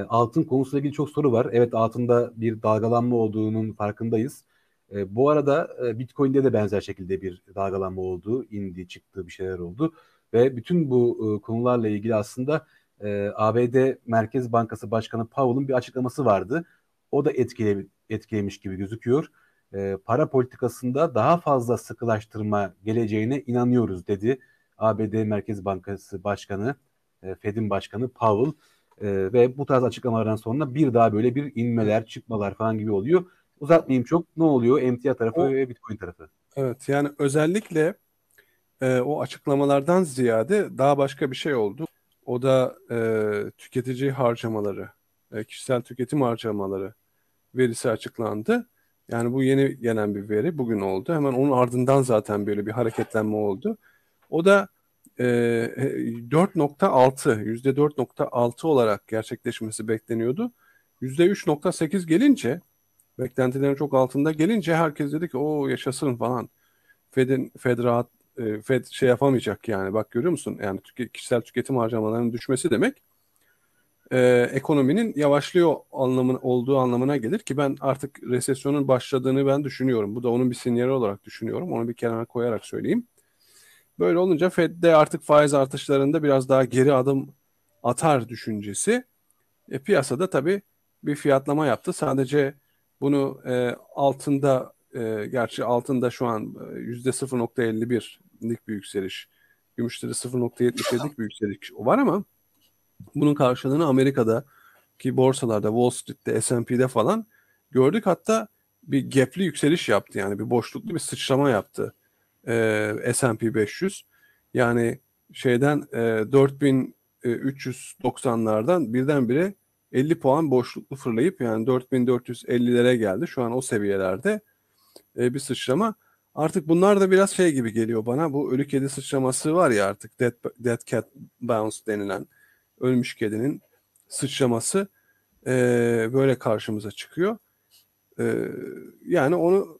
E, altın konusuyla ilgili çok soru var. Evet altında bir dalgalanma olduğunun farkındayız. E, bu arada e, Bitcoin'de de benzer şekilde bir dalgalanma oldu. indi çıktığı bir şeyler oldu. Ve bütün bu konularla ilgili aslında ABD Merkez Bankası Başkanı Powell'ın bir açıklaması vardı. O da etkile, etkilemiş gibi gözüküyor. E, para politikasında daha fazla sıkılaştırma geleceğine inanıyoruz dedi ABD Merkez Bankası Başkanı, e, Fed'in Başkanı Powell. E, ve bu tarz açıklamalardan sonra bir daha böyle bir inmeler, çıkmalar falan gibi oluyor. Uzatmayayım çok. Ne oluyor emtia tarafı o, ve Bitcoin tarafı? Evet yani özellikle e, o açıklamalardan ziyade daha başka bir şey oldu. O da e, tüketici harcamaları, e, kişisel tüketim harcamaları verisi açıklandı. Yani bu yeni gelen bir veri bugün oldu. Hemen onun ardından zaten böyle bir hareketlenme oldu. O da 4.6 e, %4.6 e, olarak gerçekleşmesi bekleniyordu. %3.8 gelince beklentilerin çok altında gelince herkes dedi ki o yaşasın falan. Fed'in Fedraat, rahat e, Fed şey yapamayacak yani bak görüyor musun? Yani kişisel tüketim harcamalarının düşmesi demek e, ekonominin yavaşlıyor anlamın olduğu anlamına gelir ki ben artık resesyonun başladığını ben düşünüyorum. Bu da onun bir sinyali olarak düşünüyorum. Onu bir kenara koyarak söyleyeyim. Böyle olunca Fed'de artık faiz artışlarında biraz daha geri adım atar düşüncesi. E, piyasada tabii bir fiyatlama yaptı. Sadece bunu e, altında e, gerçi altında şu an e, yüzde %0.51'lik bir yükseliş. Gümüşte de 0.77'lik bir yükseliş var ama bunun karşılığını Amerika'da ki borsalarda Wall Street'te S&P'de falan gördük. Hatta bir gepli yükseliş yaptı yani bir boşluklu bir sıçrama yaptı e, S&P 500 yani şeyden e, 4390'lardan birdenbire 50 puan boşluklu fırlayıp yani 4450'lere geldi. Şu an o seviyelerde e, bir sıçrama. Artık bunlar da biraz şey gibi geliyor bana. Bu ölü kedi sıçraması var ya artık dead, dead cat bounce denilen ölmüş kedinin sıçraması e, böyle karşımıza çıkıyor. E, yani onu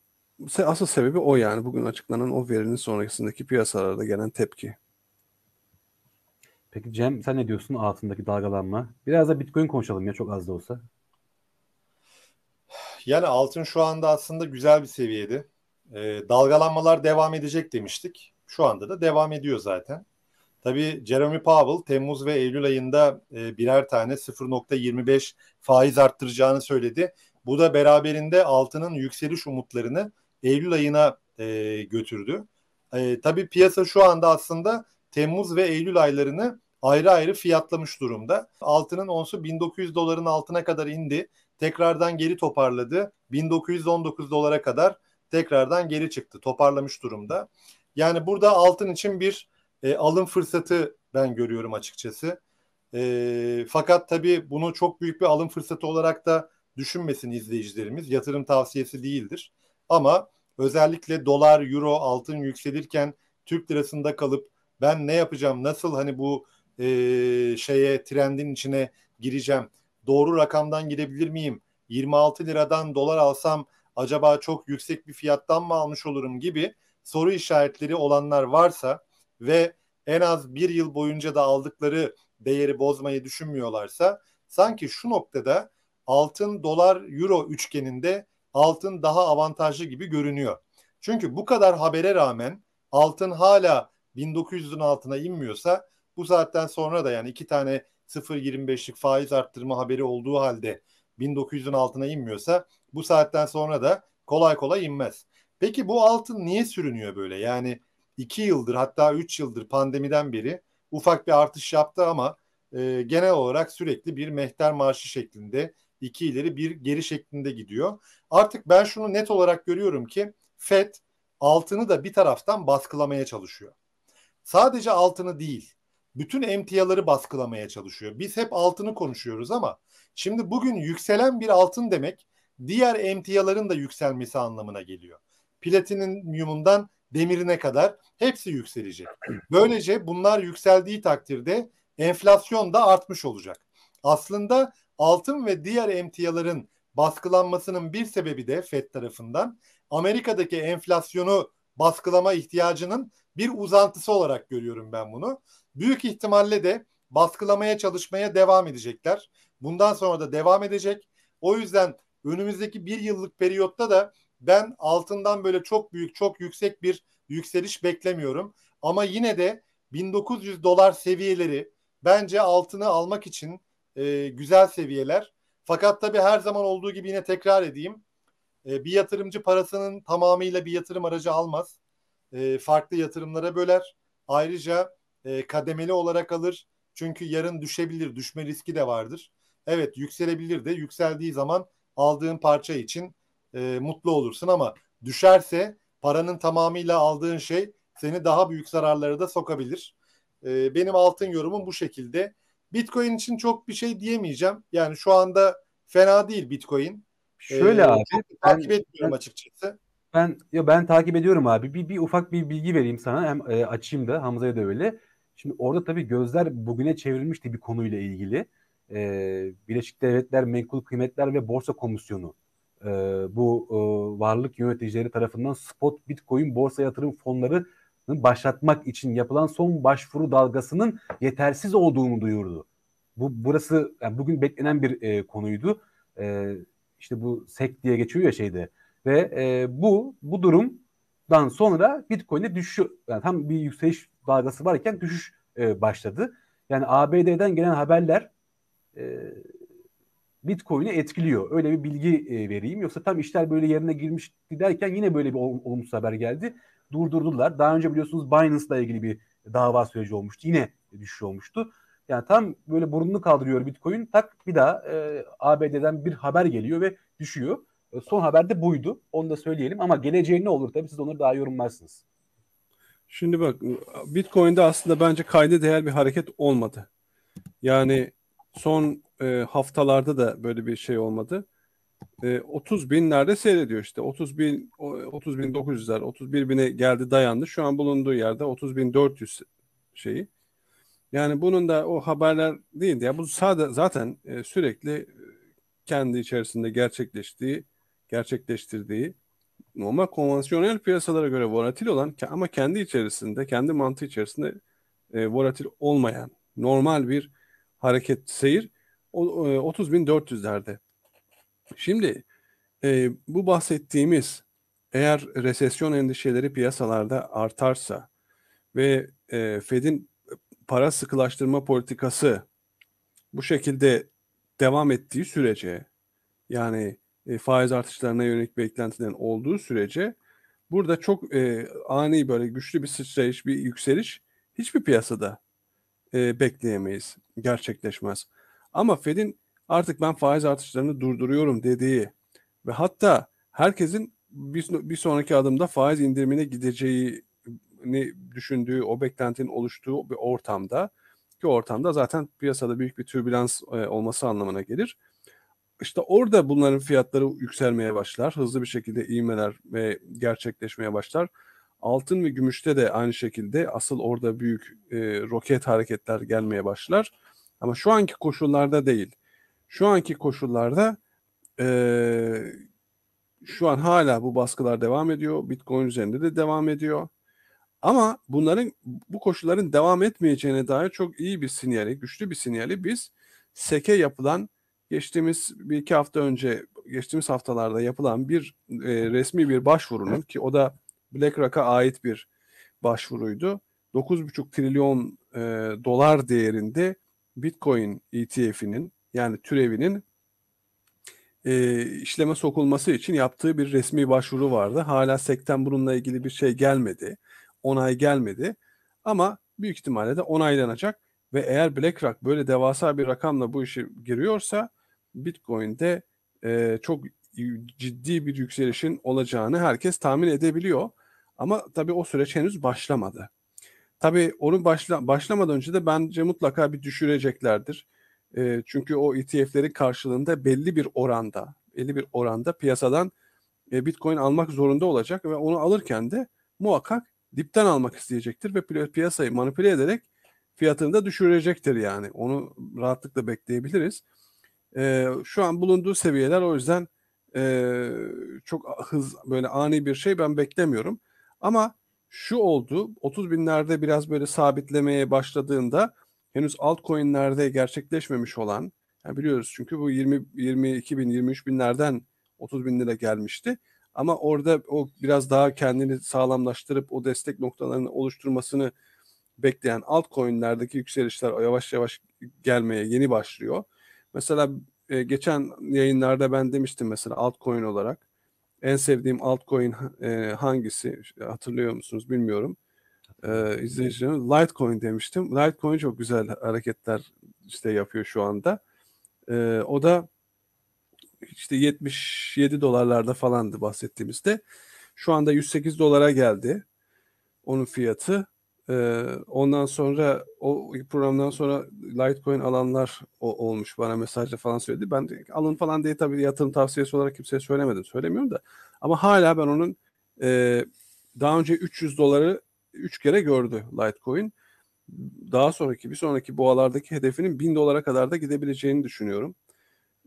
asıl sebebi o yani. Bugün açıklanan o verinin sonrasındaki piyasalarda gelen tepki. Peki Cem sen ne diyorsun altındaki dalgalanma? Biraz da Bitcoin konuşalım ya çok az da olsa. Yani altın şu anda aslında güzel bir seviyede. E, dalgalanmalar devam edecek demiştik. Şu anda da devam ediyor zaten. Tabii Jeremy Powell Temmuz ve Eylül ayında e, birer tane 0.25 faiz arttıracağını söyledi. Bu da beraberinde altının yükseliş umutlarını Eylül ayına e, götürdü. E, tabii piyasa şu anda aslında Temmuz ve Eylül aylarını ayrı ayrı fiyatlamış durumda. Altının onsu 1900 doların altına kadar indi. Tekrardan geri toparladı. 1919 dolara kadar tekrardan geri çıktı. Toparlamış durumda. Yani burada altın için bir e, alım fırsatı ben görüyorum açıkçası. E, fakat tabii bunu çok büyük bir alım fırsatı olarak da düşünmesin izleyicilerimiz. Yatırım tavsiyesi değildir. Ama özellikle dolar, euro, altın yükselirken Türk lirasında kalıp ben ne yapacağım, nasıl hani bu e, şeye trendin içine gireceğim, doğru rakamdan girebilir miyim, 26 liradan dolar alsam acaba çok yüksek bir fiyattan mı almış olurum gibi soru işaretleri olanlar varsa ve en az bir yıl boyunca da aldıkları değeri bozmayı düşünmüyorlarsa sanki şu noktada altın dolar euro üçgeninde altın daha avantajlı gibi görünüyor. Çünkü bu kadar habere rağmen altın hala 1900'ün altına inmiyorsa bu saatten sonra da yani iki tane 0.25'lik faiz arttırma haberi olduğu halde 1900'ün altına inmiyorsa bu saatten sonra da kolay kolay inmez. Peki bu altın niye sürünüyor böyle? Yani 2 yıldır hatta 3 yıldır pandemiden beri ufak bir artış yaptı ama e, genel olarak sürekli bir mehter marşı şeklinde iki ileri bir geri şeklinde gidiyor. Artık ben şunu net olarak görüyorum ki FED altını da bir taraftan baskılamaya çalışıyor. Sadece altını değil, bütün emtiaları baskılamaya çalışıyor. Biz hep altını konuşuyoruz ama şimdi bugün yükselen bir altın demek diğer emtiaların da yükselmesi anlamına geliyor. Platinyumundan demirine kadar hepsi yükselecek. Böylece bunlar yükseldiği takdirde enflasyon da artmış olacak. Aslında Altın ve diğer emtiaların baskılanmasının bir sebebi de Fed tarafından Amerika'daki enflasyonu baskılama ihtiyacının bir uzantısı olarak görüyorum ben bunu. Büyük ihtimalle de baskılamaya çalışmaya devam edecekler. Bundan sonra da devam edecek. O yüzden önümüzdeki bir yıllık periyotta da ben altından böyle çok büyük, çok yüksek bir yükseliş beklemiyorum. Ama yine de 1900 dolar seviyeleri bence altını almak için e, güzel seviyeler. Fakat tabii her zaman olduğu gibi yine tekrar edeyim. E, bir yatırımcı parasının tamamıyla bir yatırım aracı almaz. E, farklı yatırımlara böler. Ayrıca e, kademeli olarak alır. Çünkü yarın düşebilir, düşme riski de vardır. Evet yükselebilir de yükseldiği zaman aldığın parça için e, mutlu olursun ama düşerse paranın tamamıyla aldığın şey seni daha büyük zararlara da sokabilir. E, benim altın yorumum bu şekilde. Bitcoin için çok bir şey diyemeyeceğim. Yani şu anda fena değil Bitcoin. Şöyle ee, abi. Takip ben, etmiyorum açıkçası. Ben ya ben takip ediyorum abi. Bir, bir ufak bir bilgi vereyim sana. Hem e, açayım da Hamza'ya da öyle. Şimdi orada tabii gözler bugüne çevrilmişti bir konuyla ilgili. Ee, Birleşik Devletler Menkul Kıymetler ve Borsa Komisyonu e, bu e, varlık yöneticileri tarafından spot bitcoin borsa yatırım fonları başlatmak için yapılan son başvuru dalgasının yetersiz olduğunu duyurdu. Bu burası yani bugün beklenen bir e, konuydu. E, işte bu sek diye geçiyor ya şeyde ve e, bu bu durumdan sonra Bitcoin'de düşüş yani tam bir yükseliş dalgası varken düşüş e, başladı. Yani ABD'den gelen haberler e, Bitcoin'i etkiliyor. Öyle bir bilgi e, vereyim. Yoksa tam işler böyle yerine girmiş giderken yine böyle bir olumsuz haber geldi durdurdular. Daha önce biliyorsunuz Binance'la ilgili bir dava süreci olmuştu. Yine düşüş olmuştu. Yani tam böyle burnunu kaldırıyor Bitcoin. Tak bir daha e, ABD'den bir haber geliyor ve düşüyor. E, son haber de buydu. Onu da söyleyelim ama geleceği ne olur tabii siz onları daha yorumlarsınız. Şimdi bak Bitcoin'de aslında bence kayda değer bir hareket olmadı. Yani son e, haftalarda da böyle bir şey olmadı e, 30 binlerde seyrediyor işte. 30 bin, 30 bin 900'ler, 31 bine geldi dayandı. Şu an bulunduğu yerde 30 bin 400 şeyi. Yani bunun da o haberler değil Ya bu sade, zaten e, sürekli e, kendi içerisinde gerçekleştiği, gerçekleştirdiği normal konvansiyonel piyasalara göre volatil olan ama kendi içerisinde, kendi mantığı içerisinde e, volatil olmayan normal bir hareket seyir o, e, 30.400'lerde. Şimdi e, bu bahsettiğimiz eğer resesyon endişeleri piyasalarda artarsa ve e, Fed'in para sıkılaştırma politikası bu şekilde devam ettiği sürece yani e, faiz artışlarına yönelik beklentilerin olduğu sürece burada çok e, ani böyle güçlü bir sıçrayış, bir yükseliş hiçbir piyasada e, bekleyemeyiz. Gerçekleşmez. Ama Fed'in artık ben faiz artışlarını durduruyorum dediği ve hatta herkesin bir, bir sonraki adımda faiz indirimine gideceğini düşündüğü, o beklentinin oluştuğu bir ortamda ki ortamda zaten piyasada büyük bir türbülans e, olması anlamına gelir. İşte orada bunların fiyatları yükselmeye başlar. Hızlı bir şekilde iğmeler ve gerçekleşmeye başlar. Altın ve gümüşte de aynı şekilde asıl orada büyük e, roket hareketler gelmeye başlar. Ama şu anki koşullarda değil şu anki koşullarda e, şu an hala bu baskılar devam ediyor. Bitcoin üzerinde de devam ediyor. Ama bunların bu koşulların devam etmeyeceğine dair çok iyi bir sinyali, güçlü bir sinyali biz SEK'e yapılan geçtiğimiz bir iki hafta önce geçtiğimiz haftalarda yapılan bir e, resmi bir başvurunun ki o da BlackRock'a ait bir başvuruydu. 9,5 trilyon e, dolar değerinde Bitcoin ETF'inin yani türevinin e, işleme sokulması için yaptığı bir resmi başvuru vardı. Hala sekten bununla ilgili bir şey gelmedi. Onay gelmedi. Ama büyük ihtimalle de onaylanacak ve eğer BlackRock böyle devasa bir rakamla bu işe giriyorsa Bitcoin'de e, çok ciddi bir yükselişin olacağını herkes tahmin edebiliyor. Ama tabii o süreç henüz başlamadı. Tabii onu başla, başlamadan önce de bence mutlaka bir düşüreceklerdir e, çünkü o ETF'lerin karşılığında belli bir oranda, belli bir oranda piyasadan e, Bitcoin almak zorunda olacak ve onu alırken de muhakkak dipten almak isteyecektir ve piyasayı manipüle ederek fiyatını da düşürecektir yani. Onu rahatlıkla bekleyebiliriz. E, şu an bulunduğu seviyeler o yüzden e, çok hız böyle ani bir şey ben beklemiyorum. Ama şu oldu 30 binlerde biraz böyle sabitlemeye başladığında henüz altcoin'lerde gerçekleşmemiş olan yani biliyoruz çünkü bu 20 22 bin 23 binlerden 30 bin lira gelmişti. Ama orada o biraz daha kendini sağlamlaştırıp o destek noktalarını oluşturmasını bekleyen altcoin'lerdeki yükselişler yavaş yavaş gelmeye yeni başlıyor. Mesela e, geçen yayınlarda ben demiştim mesela altcoin olarak en sevdiğim altcoin e, hangisi hatırlıyor musunuz bilmiyorum e, izleyicilerimiz Litecoin demiştim. Litecoin çok güzel hareketler işte yapıyor şu anda. E, o da işte 77 dolarlarda falandı bahsettiğimizde. Şu anda 108 dolara geldi onun fiyatı. E, ondan sonra o programdan sonra Litecoin alanlar o, olmuş bana mesajla falan söyledi. Ben de alın falan diye tabii yatırım tavsiyesi olarak kimseye söylemedim. Söylemiyorum da. Ama hala ben onun e, daha önce 300 doları 3 kere gördü Litecoin. Daha sonraki bir sonraki boğalardaki hedefinin 1000 dolara kadar da gidebileceğini düşünüyorum.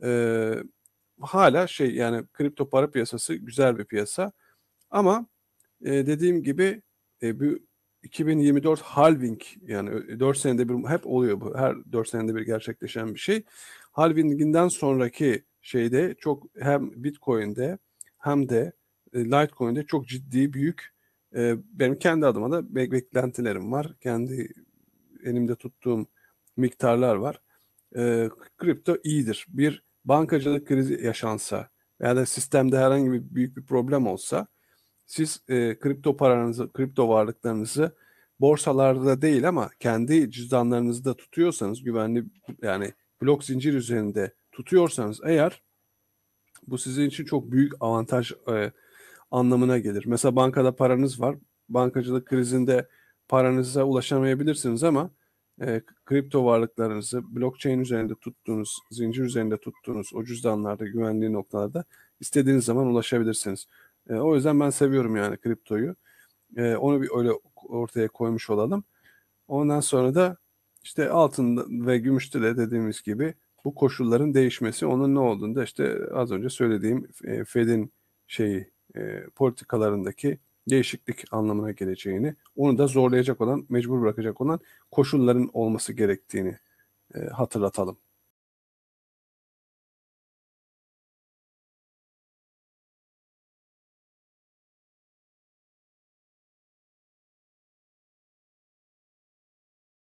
Ee, hala şey yani kripto para piyasası güzel bir piyasa ama e, dediğim gibi e, bu 2024 halving yani 4 e, senede bir hep oluyor bu her 4 senede bir gerçekleşen bir şey. Halvinginden sonraki şeyde çok hem Bitcoin'de hem de e, Litecoin'de çok ciddi büyük e, benim kendi adıma da be- beklentilerim var. Kendi elimde tuttuğum miktarlar var. E, kripto iyidir. Bir bankacılık krizi yaşansa veya da sistemde herhangi bir büyük bir problem olsa siz e, kripto paranızı, kripto varlıklarınızı borsalarda değil ama kendi cüzdanlarınızda tutuyorsanız güvenli yani blok zincir üzerinde tutuyorsanız eğer bu sizin için çok büyük avantaj e, anlamına gelir. Mesela bankada paranız var. Bankacılık krizinde paranıza ulaşamayabilirsiniz ama e, kripto varlıklarınızı blockchain üzerinde tuttuğunuz, zincir üzerinde tuttuğunuz o cüzdanlarda, güvenli noktalarda istediğiniz zaman ulaşabilirsiniz. E, o yüzden ben seviyorum yani kriptoyu. E, onu bir öyle ortaya koymuş olalım. Ondan sonra da işte altın ve gümüşte de dediğimiz gibi bu koşulların değişmesi onun ne olduğunu da işte az önce söylediğim e, Fed'in şeyi e, politikalarındaki değişiklik anlamına geleceğini, onu da zorlayacak olan, mecbur bırakacak olan koşulların olması gerektiğini e, hatırlatalım.